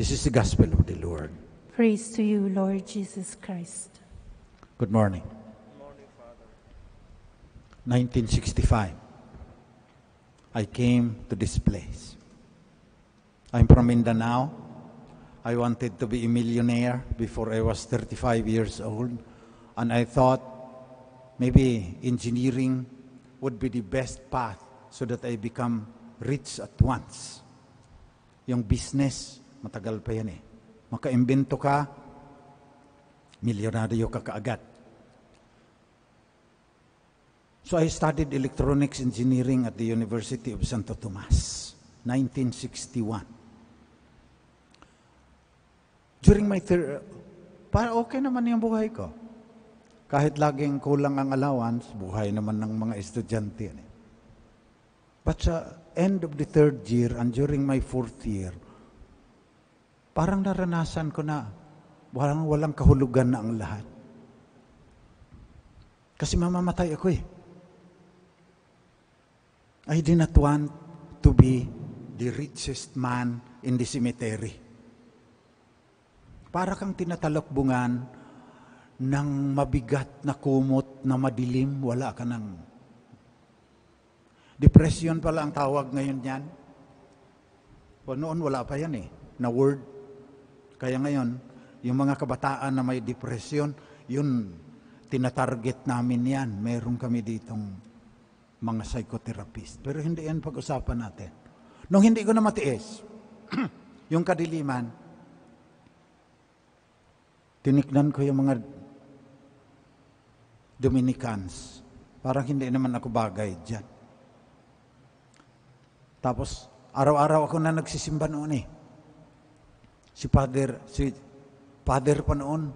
This is the gospel of the Lord. Praise to you, Lord Jesus Christ. Good morning. Good morning, Father. 1965, I came to this place. I'm from Mindanao. I wanted to be a millionaire before I was 35 years old, and I thought maybe engineering would be the best path so that I become rich at once. Yung business, Matagal pa yan eh. Makaimbento ka, milyonaryo ka kaagad. So I studied electronics engineering at the University of Santo Tomas, 1961. During my third, para okay naman yung buhay ko. Kahit laging kulang ang allowance, buhay naman ng mga estudyante. Eh. But sa end of the third year and during my fourth year, parang naranasan ko na walang, walang kahulugan na ang lahat. Kasi mamamatay ako eh. I did not want to be the richest man in the cemetery. Para kang tinatalokbungan ng mabigat na kumot na madilim, wala ka ng depression pala ang tawag ngayon yan. O noon wala pa yan eh, na word kaya ngayon, yung mga kabataan na may depression, yun, tinatarget namin yan. Meron kami ditong mga psychotherapist. Pero hindi yan pag-usapan natin. Nung hindi ko na matiis, yung kadiliman, tiniknan ko yung mga Dominicans. Parang hindi naman ako bagay dyan. Tapos, araw-araw ako na nagsisimba noon eh. Si Father, si Father pa noon,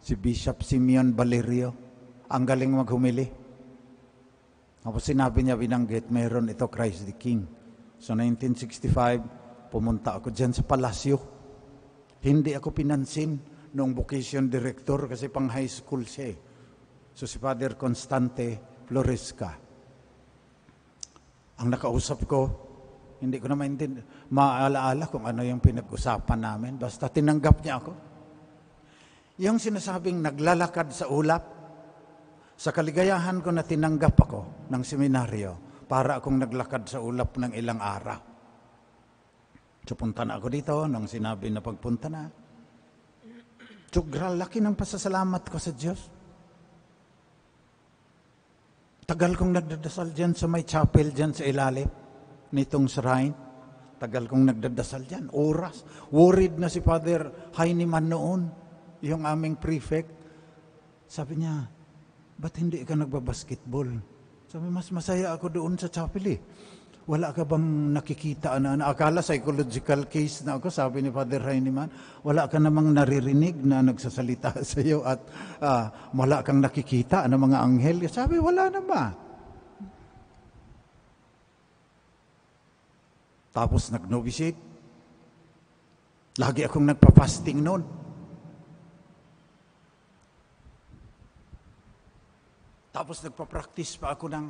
si Bishop Simeon Valerio, ang galing maghumili. Tapos sinabi niya, binanggit, mayroon ito, Christ the King. So 1965, pumunta ako dyan sa palasyo. Hindi ako pinansin noong vocation director kasi pang high school siya eh. So si Father Constante Floresca. Ang nakausap ko, hindi ko na maintindihan, maalaala kung ano yung pinag-usapan namin. Basta tinanggap niya ako. Yung sinasabing naglalakad sa ulap, sa kaligayahan ko na tinanggap ako ng seminaryo para akong naglakad sa ulap ng ilang araw. So na ako dito nang sinabi na pagpunta na. Tugral, laki ng pasasalamat ko sa Diyos. Tagal kong nagdadasal dyan sa may chapel dyan sa ilalim nitong shrine. Tagal kong nagdadasal dyan, oras. Worried na si Father Heinemann noon, yung aming prefect. Sabi niya, ba't hindi ka nagbabasketball? Sabi, mas masaya ako doon sa chapel eh. Wala ka bang nakikita na, na akala psychological case na ako, sabi ni Father Heinemann, wala ka namang naririnig na nagsasalita sa iyo at uh, wala kang nakikita na mga anghel. Sabi, wala naman. Tapos nag-novitiate. Lagi akong nagpa-fasting noon. Tapos nagpa-practice pa ako ng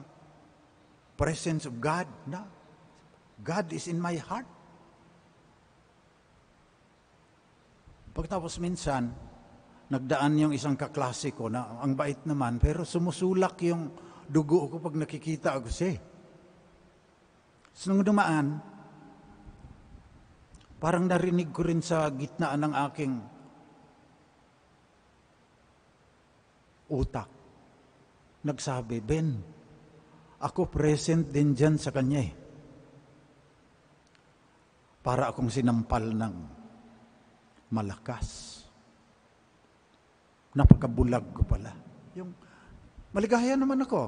presence of God na God is in my heart. Pagtapos minsan, nagdaan yung isang kaklase ko na ang bait naman, pero sumusulak yung dugo ko pag nakikita ako siya. Eh. So nung dumaan, Parang narinig ko rin sa gitna ng aking utak. Nagsabi, Ben, ako present din dyan sa kanya eh. Para akong sinampal ng malakas. Napakabulag ko pala. Yung, maligaya naman ako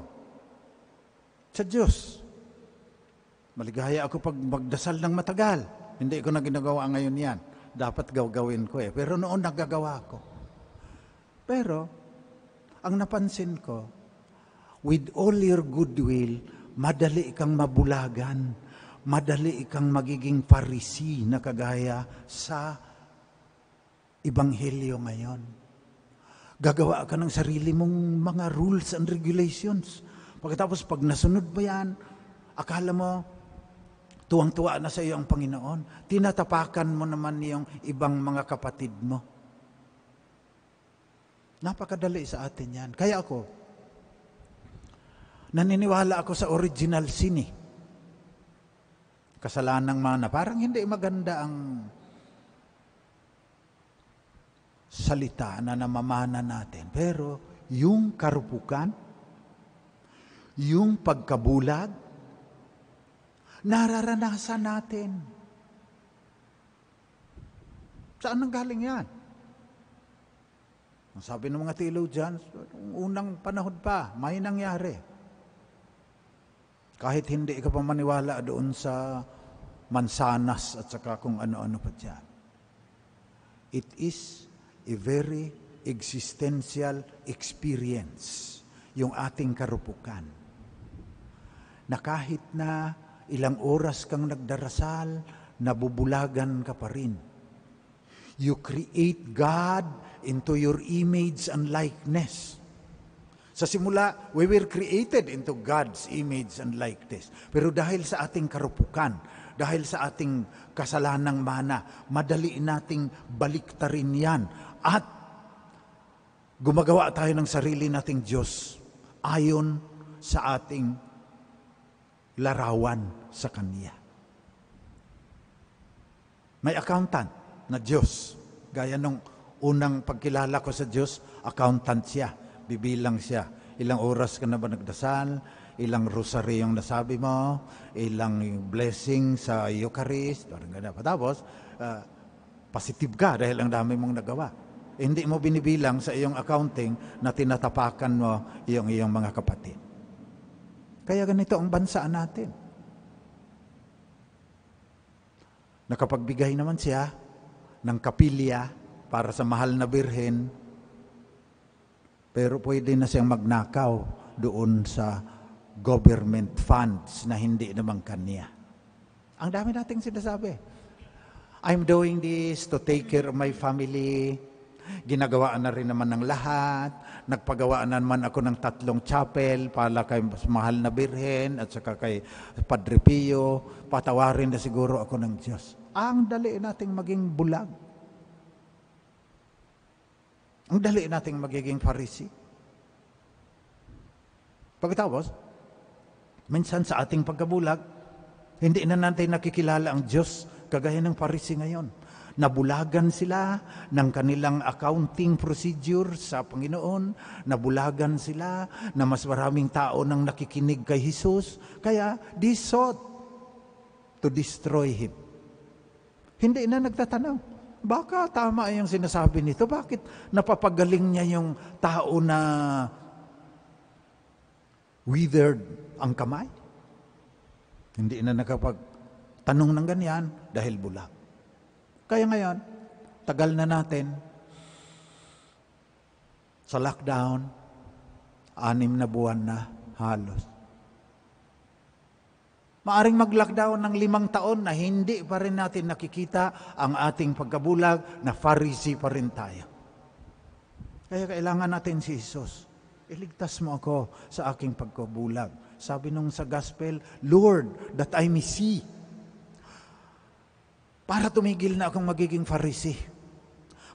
sa Diyos. Maligaya ako pag magdasal ng matagal. Hindi ko na ginagawa ngayon yan. Dapat gawin ko eh. Pero noon nagagawa ko. Pero, ang napansin ko, with all your goodwill, madali kang mabulagan, madali kang magiging parisi na kagaya sa Ibanghelyo ngayon. Gagawa ka ng sarili mong mga rules and regulations. Pagkatapos pag nasunod mo yan, akala mo Tuwang-tuwa na sa iyo ang Panginoon. Tinatapakan mo naman yung ibang mga kapatid mo. Napakadali sa atin yan. Kaya ako, naniniwala ako sa original sin eh. ng mana. Parang hindi maganda ang salita na namamana natin. Pero yung karupukan, yung pagkabulag, nararanasan natin. Saan nang galing yan? Ang sabi ng mga theologians, noong unang panahon pa, may nangyari. Kahit hindi ka pa maniwala doon sa mansanas at saka kung ano-ano pa dyan. It is a very existential experience, yung ating karupukan. Na kahit na ilang oras kang nagdarasal, nabubulagan ka pa rin. You create God into your image and likeness. Sa simula, we were created into God's image and likeness. Pero dahil sa ating karupukan, dahil sa ating kasalanang mana, madali nating baliktarin yan. At gumagawa tayo ng sarili nating Diyos ayon sa ating larawan sa Kanya. May accountant na Diyos. Gaya nung unang pagkilala ko sa Diyos, accountant siya. Bibilang siya. Ilang oras ka na ba nagdasal? Ilang rosary yung nasabi mo? Ilang blessing sa Eucharist? Parang ganun. Tapos, uh, positive ka dahil ang dami mong nagawa. hindi mo binibilang sa iyong accounting na tinatapakan mo iyong iyong mga kapatid. Kaya ganito ang bansa natin. Nakapagbigay naman siya ng kapilya para sa mahal na birhen, pero pwede na siyang magnakaw doon sa government funds na hindi naman kanya. Ang dami nating sinasabi. I'm doing this to take care of my family, Ginagawaan na rin naman ng lahat. Nagpagawaan na naman ako ng tatlong chapel para kay mahal na birhen at saka kay Padre Pio. Patawarin na siguro ako ng Diyos. Ang dali nating maging bulag. Ang dali nating magiging farisi. Pagkatapos, minsan sa ating pagkabulag, hindi na natin nakikilala ang Diyos kagaya ng parisi ngayon Nabulagan sila ng kanilang accounting procedure sa Panginoon. Nabulagan sila na mas maraming tao nang nakikinig kay Jesus. Kaya they sought to destroy Him. Hindi na nagtatanong. Baka tama yung sinasabi nito. Bakit napapagaling niya yung tao na withered ang kamay? Hindi na nakapagtanong ng ganyan dahil bulag. Kaya ngayon, tagal na natin sa lockdown, anim na buwan na halos. Maaring mag-lockdown ng limang taon na hindi pa rin natin nakikita ang ating pagkabulag na farisi pa rin tayo. Kaya kailangan natin si Jesus. Iligtas mo ako sa aking pagkabulag. Sabi nung sa gospel, Lord, that I may see para tumigil na akong magiging farisi.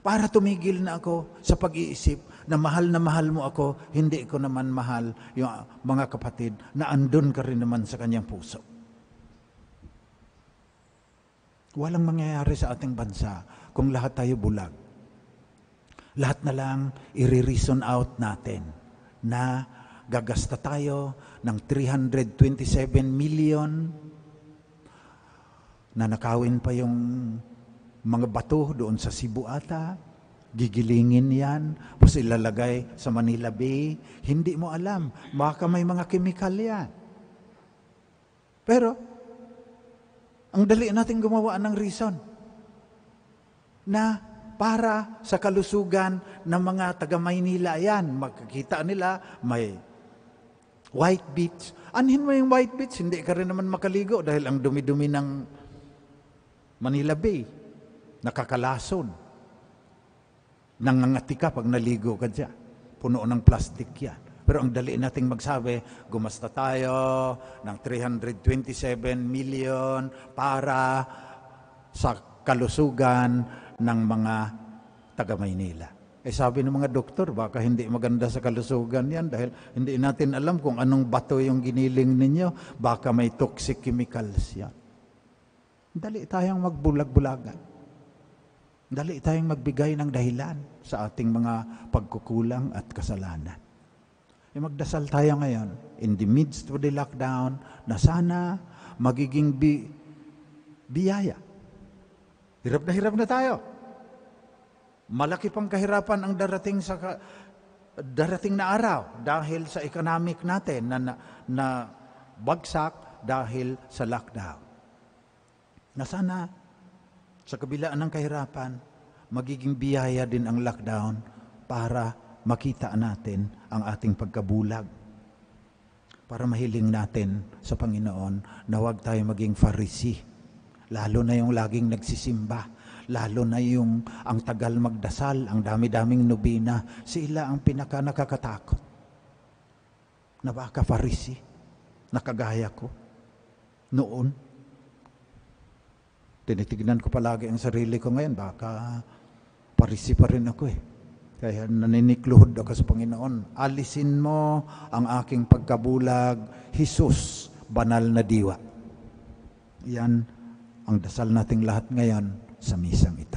Para tumigil na ako sa pag-iisip na mahal na mahal mo ako, hindi ko naman mahal yung mga kapatid na andun ka rin naman sa kanyang puso. Walang mangyayari sa ating bansa kung lahat tayo bulag. Lahat na lang i-reason out natin na gagasta tayo ng 327 million Nanakawin pa yung mga bato doon sa Cebu ata. Gigilingin yan. Tapos ilalagay sa Manila Bay. Hindi mo alam. Baka may mga kemikal yan. Pero, ang dali natin gumawa ng reason na para sa kalusugan ng mga taga Maynila yan. Makikita nila may white beach. Anhin mo yung white beach, hindi ka rin naman makaligo dahil ang dumi-dumi ng Manila Bay, nakakalason. Nangangati ka pag naligo ka dyan. Puno ng plastic yan. Pero ang dali nating magsabi, gumasta tayo ng 327 million para sa kalusugan ng mga taga Maynila. Eh sabi ng mga doktor, baka hindi maganda sa kalusugan yan dahil hindi natin alam kung anong bato yung giniling ninyo. Baka may toxic chemicals yan. Dali tayong magbulag-bulagan. Dali tayong magbigay ng dahilan sa ating mga pagkukulang at kasalanan. E magdasal tayo ngayon, in the midst of the lockdown, na sana magiging bi biyaya. Hirap na hirap na tayo. Malaki pang kahirapan ang darating sa ka, darating na araw dahil sa economic natin na, na, na bagsak dahil sa lockdown na sana sa kabila ng kahirapan, magiging biyaya din ang lockdown para makita natin ang ating pagkabulag. Para mahiling natin sa Panginoon na huwag tayo maging farisi. Lalo na yung laging nagsisimba. Lalo na yung ang tagal magdasal, ang dami-daming nubina. Sila ang pinaka nakakatakot. Na baka farisi, nakagaya ko noon Tinitignan ko palagi ang sarili ko ngayon, baka parisi pa rin ako eh. Kaya naninikluhod ako sa Panginoon. Alisin mo ang aking pagkabulag, Jesus, banal na diwa. Yan ang dasal nating lahat ngayon sa misang ito.